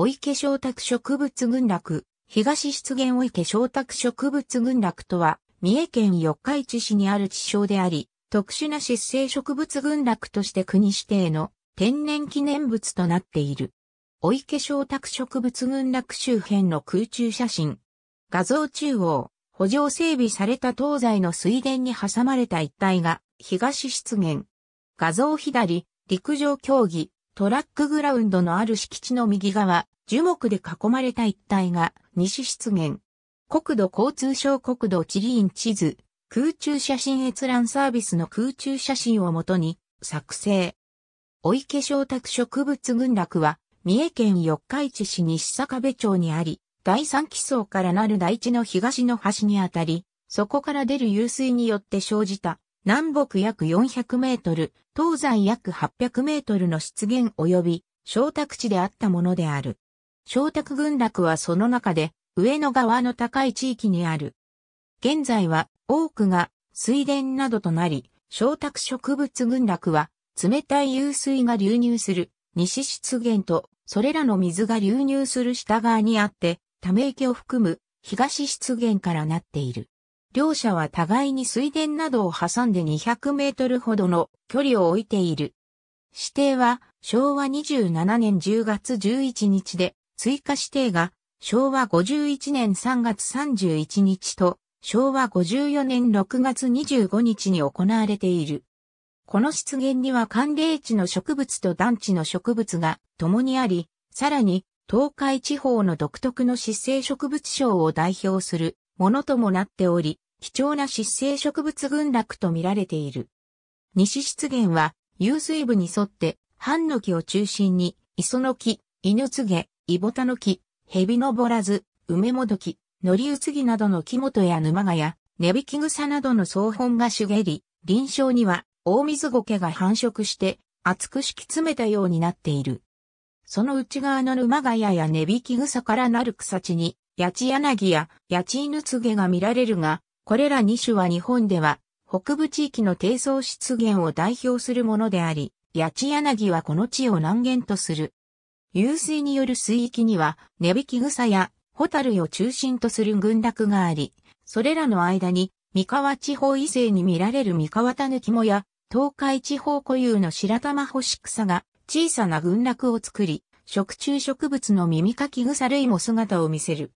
お池小卓植物群落、東湿原お池小卓植物群落とは、三重県四日市市にある地層であり、特殊な湿生植物群落として国指定の天然記念物となっている。お池小卓植物群落周辺の空中写真。画像中央、補助整備された東西の水田に挟まれた一帯が東湿原。画像左、陸上競技、トラックグラウンドのある敷地の右側、樹木で囲まれた一帯が西出現。国土交通省国土地理院地図、空中写真閲覧サービスの空中写真をもとに作成。お池小宅植物群落は、三重県四日市市西坂部町にあり、第三基層からなる大地の東の端にあたり、そこから出る湧水によって生じた南北約400メートル、東西約800メートルの湿原及び、昇宅地であったものである。昇宅群落はその中で、上野側の高い地域にある。現在は、多くが、水田などとなり、昇宅植物群落は、冷たい湧水が流入する、西湿原と、それらの水が流入する下側にあって、ため池を含む、東湿原からなっている。両者は互いに水田などを挟んで200メートルほどの距離を置いている。指定は昭和27年10月11日で、追加指定が昭和51年3月31日と昭和54年6月25日に行われている。この湿原には寒冷地の植物と団地の植物が共にあり、さらに東海地方の独特の湿生植物賞を代表するものともなっており、貴重な湿生植物群落と見られている。西湿原は、湧水部に沿って、ハンノキを中心に、磯の木、犬つげ、イボタの木、ヘビのぼらず、梅もどき、ノリウツギなどの木元や沼がや、ビ引き草などの草本が茂り、臨床には、大水苔が繁殖して、厚く敷き詰めたようになっている。その内側の沼ヶ谷やビキグサからなる草地に、八柳や八千犬告が見られるが、これら2種は日本では北部地域の低層湿原を代表するものであり、八柳はこの地を南限とする。湧水による水域には、根引草やホタルを中心とする群落があり、それらの間に、三河地方異性に見られる三河狸きもや、東海地方固有の白玉干し草が小さな群落を作り、食虫植物の耳かき草類も姿を見せる。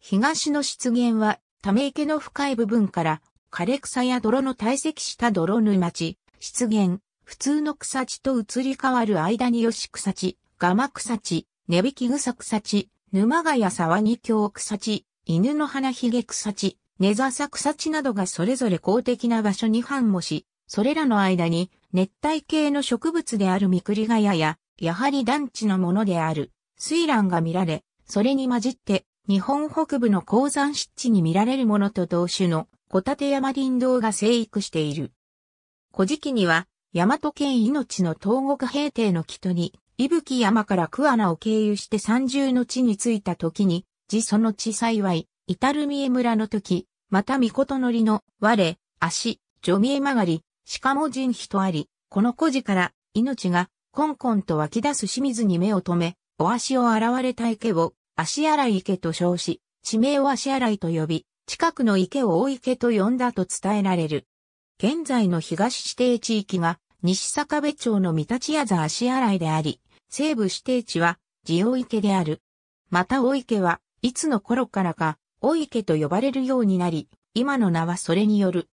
東の湿原は、ため池の深い部分から、枯れ草や泥の堆積した泥沼地、湿原、普通の草地と移り変わる間に吉草地、ガマ草地、根引草草地、沼ヶ谷沢二郷草地、犬の花髭草地、根笹草地などがそれぞれ公的な場所に繁茂し、それらの間に熱帯系の植物であるミクリガヤや、やはり団地のものである、水蘭が見られ、それに混じって日本北部の鉱山湿地に見られるものと同種の小立山林道が生育している。古事記には、大和県命の東国平定の木戸に、伊吹山から桑名を経由して三重の地に着いた時に、自その地幸い、至る三重村の時、また御事のりの、我、足、女三重曲がり、しかも人人あり、この古事から、命が、コンコンと湧き出す清水に目を留め、お足を現れた池を、足洗池と称し、地名を足洗と呼び、近くの池を大池と呼んだと伝えられる。現在の東指定地域が西坂部町の三立屋座足洗であり、西部指定地は地大池である。また大池はいつの頃からか大池と呼ばれるようになり、今の名はそれによる。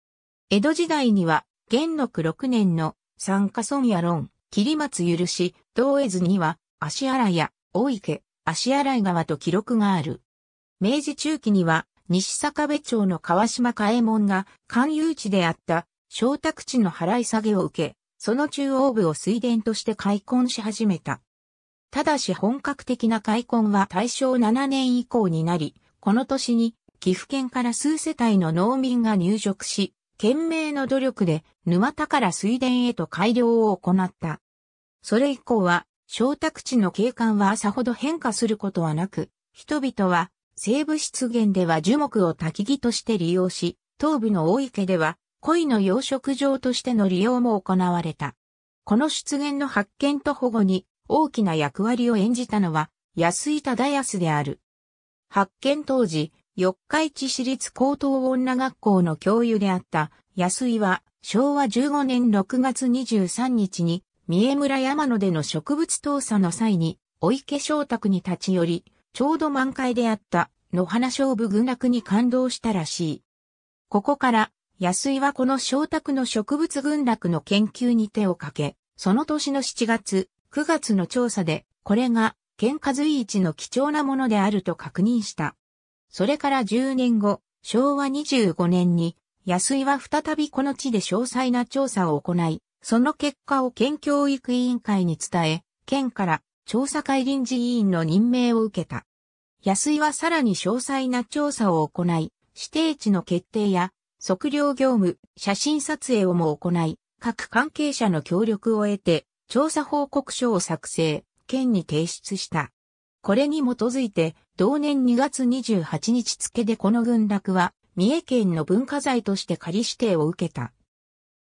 江戸時代には元禄6年の三家村や論、桐松許し、道江図には足洗や大池、足洗川と記録がある。明治中期には、西坂部町の川島嘉右門が勧誘地であった小宅地の払い下げを受け、その中央部を水田として開墾し始めた。ただし本格的な開墾は大正7年以降になり、この年に岐阜県から数世帯の農民が入植し、懸命の努力で沼田から水田へと改良を行った。それ以降は小宅地の景観は朝ほど変化することはなく、人々は西部湿原では樹木を焚き木として利用し、東部の大池では鯉の養殖場としての利用も行われた。この出現の発見と保護に大きな役割を演じたのは安井忠康である。発見当時、四日市市立高等女学校の教諭であった安井は昭和15年6月23日に三重村山野での植物倒査の際に、お池昌卓に立ち寄り、ちょうど満開であった野花勝負群落に感動したらしい。ここから、安井はこの昌卓の植物群落の研究に手をかけ、その年の7月、9月の調査で、これが、県下随一の貴重なものであると確認した。それから10年後、昭和25年に、安井は再びこの地で詳細な調査を行い、その結果を県教育委員会に伝え、県から調査会臨時委員の任命を受けた。安井はさらに詳細な調査を行い、指定地の決定や測量業務、写真撮影をも行い、各関係者の協力を得て、調査報告書を作成、県に提出した。これに基づいて、同年2月28日付でこの群落は、三重県の文化財として仮指定を受けた。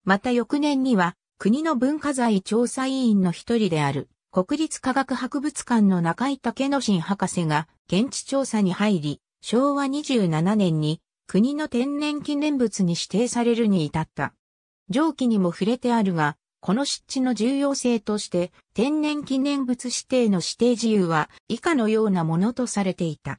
また翌年には、国の文化財調査委員の一人である、国立科学博物館の中井武之進博士が現地調査に入り、昭和27年に国の天然記念物に指定されるに至った。上記にも触れてあるが、この湿地の重要性として天然記念物指定の指定自由は以下のようなものとされていた。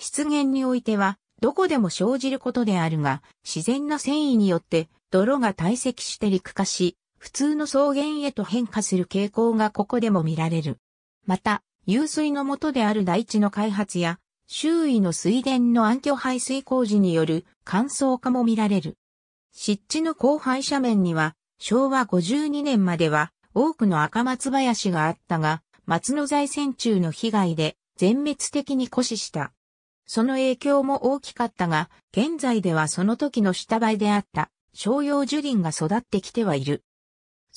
湿原においては、どこでも生じることであるが、自然な繊維によって泥が堆積して陸化し、普通の草原へと変化する傾向がここでも見られる。また、湧水の元である大地の開発や、周囲の水田の暗渠排水工事による乾燥化も見られる。湿地の荒廃斜面には、昭和52年までは多くの赤松林があったが、松の財船中の被害で全滅的に枯死した。その影響も大きかったが、現在ではその時の下灰であった、商用樹林が育ってきてはいる。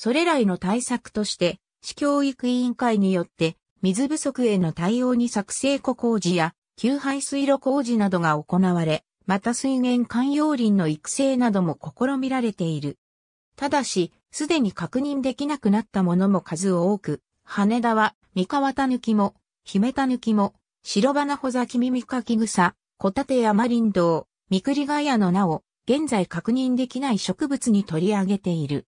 それらへの対策として、市教育委員会によって、水不足への対応に作成庫工事や、給排水路工事などが行われ、また水源観葉林の育成なども試みられている。ただし、すでに確認できなくなったものも数多く、羽田は、三河たぬきも、姫たぬきも、白花穂咲耳かき草、小立山林道、三栗ヶ谷の名を、現在確認できない植物に取り上げている。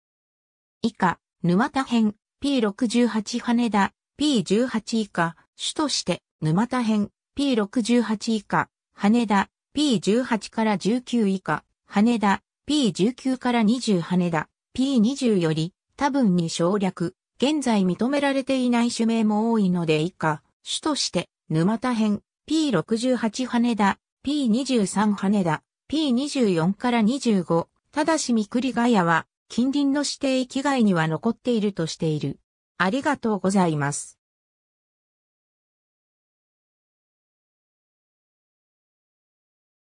以下、沼田編、P68 羽田、P18 以下、主として、沼田編、P68 以下、羽田、P18 から19以下、羽田、P19 から20羽田、P20 より、多分に省略、現在認められていない種名も多いので以下、主として、沼田編、P68 羽田、P23 羽田、P24 から25、ただし三栗ヶ谷は、近隣の指定域外には残っているとしている。ありがとうございます。